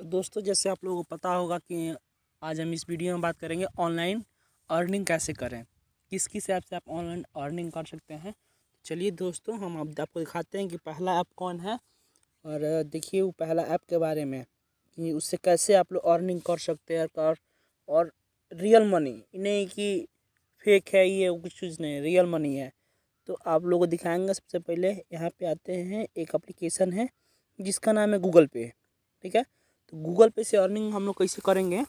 तो दोस्तों जैसे आप लोगों को पता होगा कि आज हम इस वीडियो में बात करेंगे ऑनलाइन अर्निंग कैसे करें किस किस ऐप से आप ऑनलाइन अर्निंग कर सकते हैं चलिए दोस्तों हम आप, आपको दिखाते हैं कि पहला ऐप कौन है और देखिए वो पहला ऐप के बारे में कि उससे कैसे आप लोग अर्निंग कर सकते हैं कर और रियल मनी नहीं कि फेक है ये कुछ चीज़ नहीं रियल मनी है तो आप लोगों को दिखाएंगे सबसे पहले यहाँ पे आते हैं एक एप्लीकेशन है जिसका नाम है गूगल पे ठीक है गूगल पे से अर्निंग हम लोग कैसे करेंगे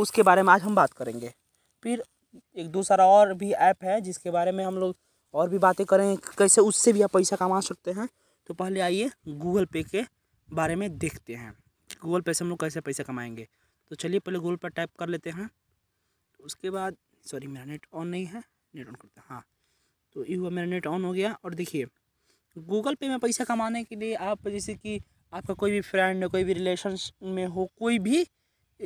उसके बारे में आज हम बात करेंगे फिर एक दूसरा और भी ऐप है जिसके बारे में हम लोग और भी बातें करेंगे कैसे उससे भी आप पैसा कमा सकते हैं तो पहले आइए गूगल पे के बारे में देखते हैं गूगल पे से हम लोग कैसे पैसा कमाएंगे तो चलिए पहले गूगल पर टाइप कर लेते हैं उसके बाद सॉरी मेरा नेट ऑन नहीं है नेट ऑन करते हैं हाँ तो ये हुआ मेरा नेट ऑन हो गया और देखिए गूगल पे में पैसा कमाने के लिए आप जैसे कि आपका कोई भी फ्रेंड कोई भी रिलेशन में हो कोई भी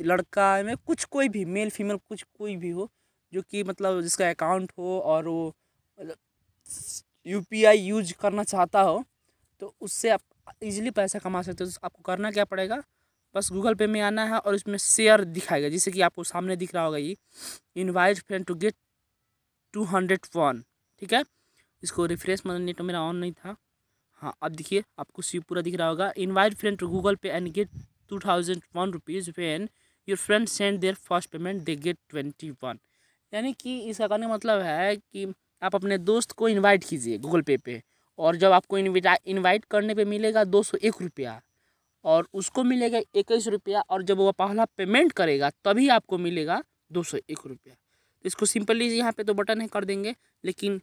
लड़का में कुछ कोई भी मेल फीमेल कुछ कोई भी हो जो कि मतलब जिसका अकाउंट हो और वो यू पी आई यूज करना चाहता हो तो उससे आप इजीली पैसा कमा सकते हो तो आपको करना क्या पड़ेगा बस गूगल पे में आना है और इसमें शेयर दिखाएगा जिससे कि आपको सामने दिख रहा होगा ये invite friend to get two hundred one ठीक है इसको रिफ्रेश मतलब नेट मेरा ऑन नहीं था हाँ अब देखिए आपको सी पूरा दिख रहा होगा invite friend to Google Pay and get two thousand one rupees when your friend send their first payment they get twenty one यानी कि इसका कहने मतलब है कि आप अपने दोस्त को इनवाइट कीजिए गूगल पे पे और जब आपको इनवाइट करने पे मिलेगा दो सौ एक रुपया और उसको मिलेगा इक्कीस रुपया और जब वह पहला पेमेंट करेगा तभी आपको मिलेगा दो सौ एक रुपया इसको सिंपली यहाँ पे तो बटन है कर देंगे लेकिन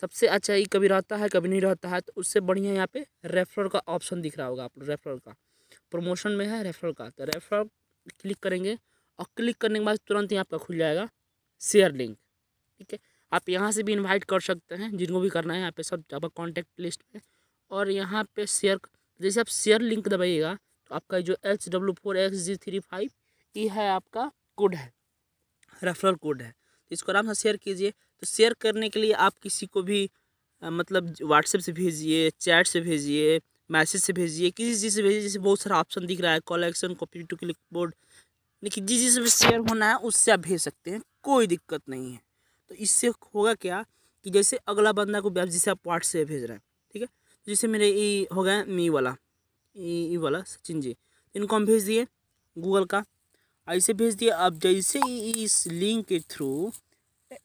सबसे अच्छा ये कभी रहता है कभी नहीं रहता है तो उससे बढ़िया यहाँ पे रेफरल का ऑप्शन दिख रहा होगा आप रेफरल का प्रमोशन में है रेफरल का तो रेफरल क्लिक करेंगे और क्लिक करने के बाद तुरंत ही आपका खुल जाएगा शेयर लिंक ठीक है आप यहाँ से भी इनवाइट कर सकते हैं जिनको भी करना है यहाँ पे सब आपका कॉन्टैक्ट लिस्ट में और यहाँ पे शेयर जैसे आप शेयर लिंक दबाइएगा तो आपका जो H W four X G three five ये है आपका कोड है रेफरल कोड है इसको आराम से शेयर कीजिए तो शेयर करने के लिए आप किसी को भी आ, मतलब व्हाट्सएप से भेजिए चैट से भेजिए मैसेज से भेजिए किसी चीज़ से भेजिए जैसे बहुत सारा ऑप्शन दिख रहा है call action copy to clipboard लेकिन जिस चीज़ से शेयर होना है उससे आप भेज सकते हैं कोई दिक्कत नहीं है तो इससे होगा क्या कि जैसे अगला बंदा को आप जिसे आप व्हाट्सएप भेज रहे हैं ठीक है तो जैसे मेरे ये हो गया मी वाला ई वाला सचिन जी इनको हम भेज दिए गूगल का ऐसे भेज दिए अब जैसे इस लिंक के थ्रू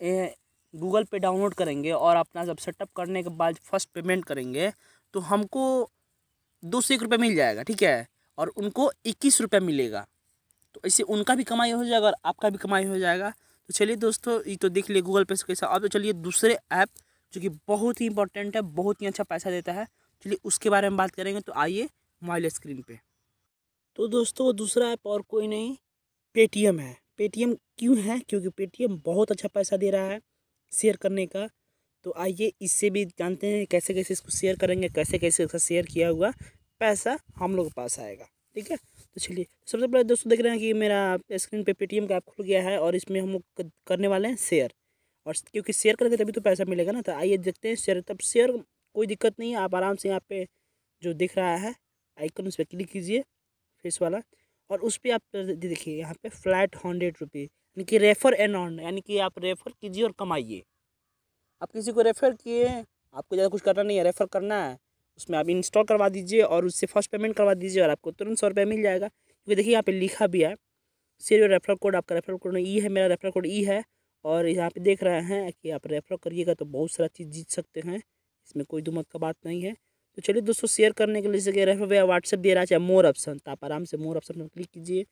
गूगल पे डाउनलोड करेंगे और अपना जब सेटअप करने के बाद फर्स्ट पेमेंट करेंगे तो हमको दो सौ एक रुपये मिल जाएगा ठीक है और उनको इक्कीस रुपये मिलेगा तो इससे उनका भी कमाई हो जाएगा और आपका भी कमाई हो जाएगा तो चलिए दोस्तों ये तो देख लिए गूगल पे से कैसा अब तो चलिए दूसरे ऐप जो कि बहुत ही इंपॉर्टेंट है बहुत ही अच्छा पैसा देता है चलिए उसके बारे में बात करेंगे तो आइए मोबाइल स्क्रीन पर तो दोस्तों वो दूसरा ऐप और कोई नहीं पेटीएम है पेटीएम क्यों है क्योंकि पेटीएम बहुत अच्छा पैसा दे रहा है शेयर करने का तो आइए इससे भी जानते हैं कैसे कैसे इसको शेयर करेंगे कैसे कैसे इसका शेयर किया हुआ पैसा हम लोग के पास आएगा ठीक है तो चलिए सबसे पहले दोस्तों देख रहे हैं कि मेरा स्क्रीन पे पेटीएम का ऐप खुल गया है और इसमें हम लोग करने वाले हैं शेयर और क्योंकि शेयर करेंगे तभी तो पैसा मिलेगा ना तो आइए देखते हैं शेयर तब शेयर कोई दिक्कत नहीं है आप आराम से यहाँ पे जो दिख रहा है आइकन उस पर क्लिक कीजिए फेस वाला और उस पर आप देखिए यहाँ पे फ्लैट हंड्रेड रुपीज़ यानी कि रेफ़र एंड ऑन यानी कि आप रेफ़र कीजिए और कमाइए आप किसी को रेफ़र किए आपको ज़्यादा कुछ करना नहीं है रेफ़र करना है उसमें आप इंस्टॉल करवा दीजिए और उससे फर्स्ट पेमेंट करवा दीजिए और आपको तुरंत सौ रुपये मिल जाएगा क्योंकि देखिए यहाँ पे लिखा भी है सिर्फ रेफरल कोड आपका रेफर कोड ई है मेरा रेफर कोड ई है और यहाँ पे देख रहे हैं कि आप रेफर करिएगा तो बहुत सारा चीज़ जीत सकते हैं इसमें कोई दुमक का बात नहीं है तो चलिए दोस्तों शेयर करने के लिए जैसे रेफर भैया व्हाट्सअप दे रहा है मोर ऑप्शन तो आप आराम से मोर ऑप्शन पर क्लिक कीजिए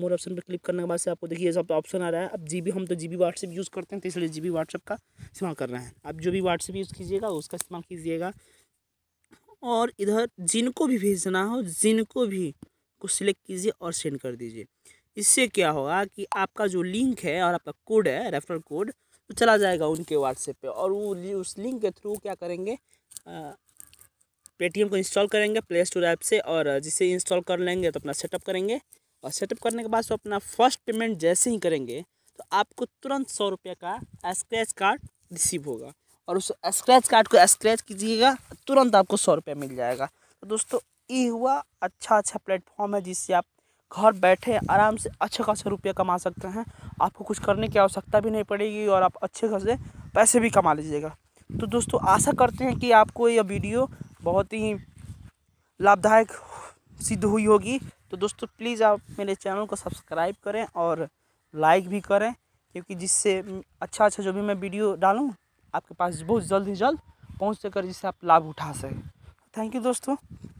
मोर ऑप्शन पर क्लिक करने के बाद से आपको देखिए सब ऑप्शन आ रहा है अब जी हम तो जी व्हाट्सअप यूज़ करते हैं तो इसलिए जी व्हाट्सएप का इस्तेमाल कर रहे हैं आप जो भी व्हाट्सएप यूज़ कीजिएगा उसका इस्तेमाल कीजिएगा और इधर जिनको भी भेजना हो जिनको भी को सिलेक्ट कीजिए और सेंड कर दीजिए इससे क्या होगा कि आपका जो लिंक है और आपका कोड है रेफरल कोड तो चला जाएगा उनके व्हाट्सएप पे और वो उस लिंक के थ्रू क्या करेंगे पेटीएम को इंस्टॉल करेंगे प्ले स्टोर ऐप से और जिसे इंस्टॉल कर लेंगे तो अपना सेटअप करेंगे और सेटअप करने के बाद तो अपना फर्स्ट पेमेंट जैसे ही करेंगे तो आपको तुरंत सौ रुपये का स्क्रैच कार्ड रिसीव होगा और उस स्क्रैच कार्ड को स्क्रैच कीजिएगा तुरंत आपको सौ रुपये मिल जाएगा तो दोस्तों ये हुआ अच्छा अच्छा प्लेटफॉर्म है जिससे आप घर बैठे आराम से अच्छे खासे रुपये कमा सकते हैं आपको कुछ करने की आवश्यकता भी नहीं पड़ेगी और आप अच्छे खासे पैसे भी कमा लीजिएगा तो दोस्तों आशा करते हैं कि आपको यह वीडियो बहुत ही लाभदायक सिद्ध हुई होगी तो दोस्तों प्लीज़ आप मेरे चैनल को सब्सक्राइब करें और लाइक भी करें क्योंकि जिससे अच्छा अच्छा जो भी मैं वीडियो डालूं आपके पास बहुत जल्द ही जल्द पहुँच कर जिससे आप लाभ उठा सकें थैंक यू दोस्तों